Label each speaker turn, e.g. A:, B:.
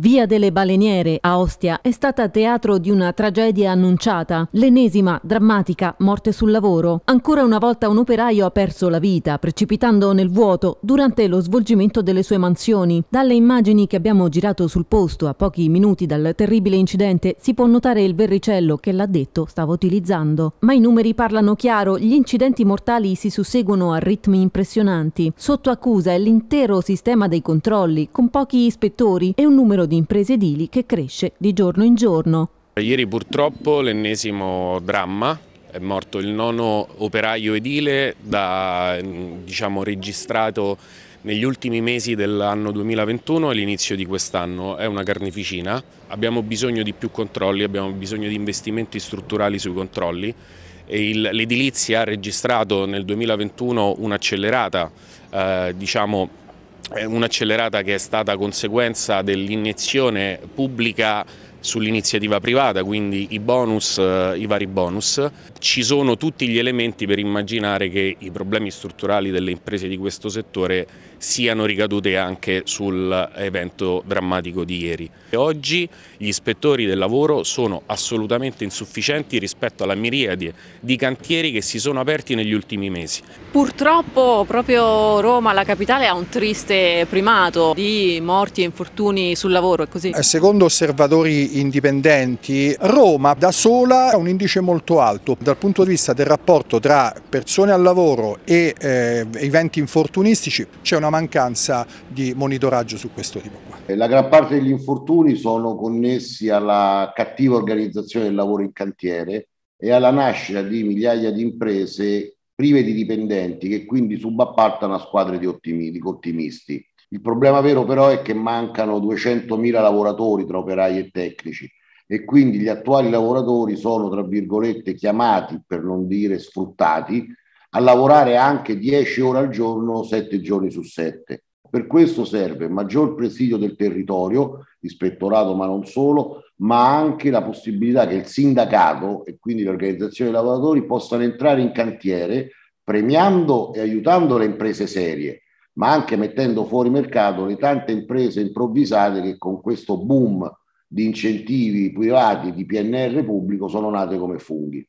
A: Via delle Baleniere a Ostia è stata teatro di una tragedia annunciata, l'ennesima drammatica morte sul lavoro. Ancora una volta un operaio ha perso la vita, precipitando nel vuoto durante lo svolgimento delle sue mansioni. Dalle immagini che abbiamo girato sul posto a pochi minuti dal terribile incidente si può notare il verricello che l'addetto stava utilizzando. Ma i numeri parlano chiaro, gli incidenti mortali si susseguono a ritmi impressionanti. Sotto accusa è l'intero sistema dei controlli, con pochi ispettori e un numero di di imprese edili che cresce di giorno in giorno.
B: Ieri purtroppo l'ennesimo dramma, è morto il nono operaio edile da, diciamo, registrato negli ultimi mesi dell'anno 2021 e l'inizio di quest'anno. È una carneficina, abbiamo bisogno di più controlli, abbiamo bisogno di investimenti strutturali sui controlli. L'edilizia ha registrato nel 2021 un'accelerata eh, diciamo, un'accelerata che è stata conseguenza dell'iniezione pubblica sull'iniziativa privata, quindi i bonus, eh, i vari bonus. Ci sono tutti gli elementi per immaginare che i problemi strutturali delle imprese di questo settore siano ricadute anche sull'evento drammatico di ieri. Oggi gli ispettori del lavoro sono assolutamente insufficienti rispetto alla miriade di cantieri che si sono aperti negli ultimi mesi.
A: Purtroppo proprio Roma, la capitale, ha un triste primato di morti e infortuni sul lavoro, è così? Eh,
C: secondo osservatori indipendenti, Roma da sola ha un indice molto alto dal punto di vista del rapporto tra persone al lavoro e eh, eventi infortunistici, c'è una mancanza di monitoraggio su questo tipo qua.
D: La gran parte degli infortuni sono connessi alla cattiva organizzazione del lavoro in cantiere e alla nascita di migliaia di imprese prive di dipendenti che quindi subappaltano a squadre di, ottimi, di ottimisti. Il problema vero però è che mancano 200.000 lavoratori tra operai e tecnici e quindi gli attuali lavoratori sono, tra virgolette, chiamati, per non dire sfruttati, a lavorare anche 10 ore al giorno, 7 giorni su 7. Per questo serve maggior presidio del territorio, ispettorato ma non solo, ma anche la possibilità che il sindacato e quindi le organizzazioni dei lavoratori possano entrare in cantiere premiando e aiutando le imprese serie ma anche mettendo fuori mercato le tante imprese improvvisate che con questo
A: boom di incentivi privati di PNR pubblico sono nate come funghi.